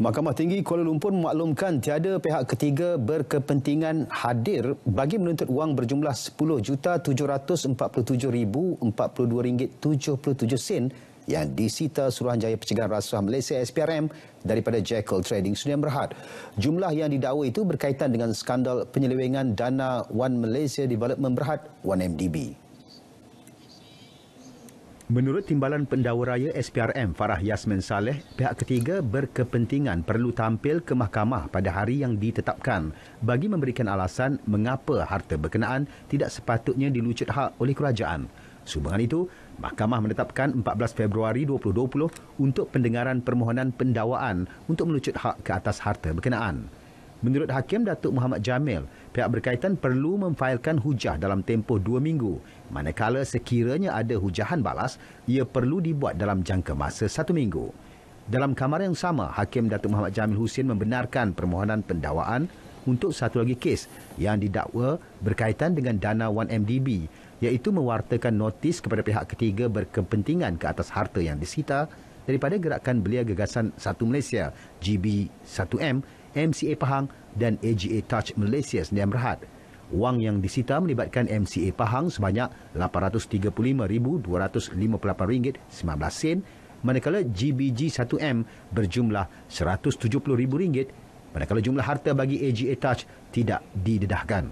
Mahkamah Tinggi Kuala Lumpur memaklumkan tiada pihak ketiga berkepentingan hadir bagi menuntut wang berjumlah RM10,747,042.77 yang disita Suruhanjaya Pencegahan Rasuah Malaysia SPRM daripada Jekyll Trading Sudian Berhad. Jumlah yang didakwa itu berkaitan dengan skandal penyelewengan dana One Malaysia Development Berhad, 1MDB. Menurut Timbalan Pendawa Raya SPRM Farah Yasmin Saleh, pihak ketiga berkepentingan perlu tampil ke mahkamah pada hari yang ditetapkan bagi memberikan alasan mengapa harta berkenaan tidak sepatutnya dilucut hak oleh kerajaan. Sehubungan itu, mahkamah menetapkan 14 Februari 2020 untuk pendengaran permohonan pendawaan untuk melucut hak ke atas harta berkenaan. Menurut Hakim Datuk Muhammad Jamil, pihak berkaitan perlu memfailkan hujah dalam tempoh dua minggu. Manakala sekiranya ada hujahan balas, ia perlu dibuat dalam jangka masa satu minggu. Dalam kamar yang sama, Hakim Datuk Muhammad Jamil Husin membenarkan permohonan pendawaan untuk satu lagi kes yang didakwa berkaitan dengan dana 1MDB iaitu mewartakan notis kepada pihak ketiga berkepentingan ke atas harta yang disita daripada gerakan belia gagasan Satu Malaysia GB1M MCA Pahang dan AGA Touch Malaysia Sdn Bhd. Wang yang disita melibatkan MCA Pahang sebanyak ringgit 83525819 sen manakala GBG 1M berjumlah 170,000 ringgit. manakala jumlah harta bagi AGA Touch tidak didedahkan.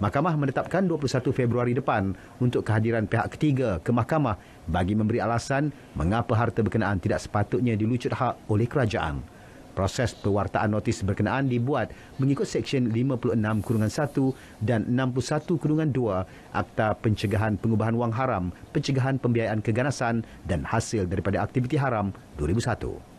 Mahkamah menetapkan 21 Februari depan untuk kehadiran pihak ketiga ke mahkamah bagi memberi alasan mengapa harta berkenaan tidak sepatutnya dilucut hak oleh kerajaan proses pewartaan notis berkenaan dibuat mengikut Seksyen 56 Kurungan 1 dan 61 Kurungan 2 Akta Pencegahan Pengubahan Wang Haram, Pencegahan Pembiayaan Keganasan dan Hasil Daripada Aktiviti Haram 2001.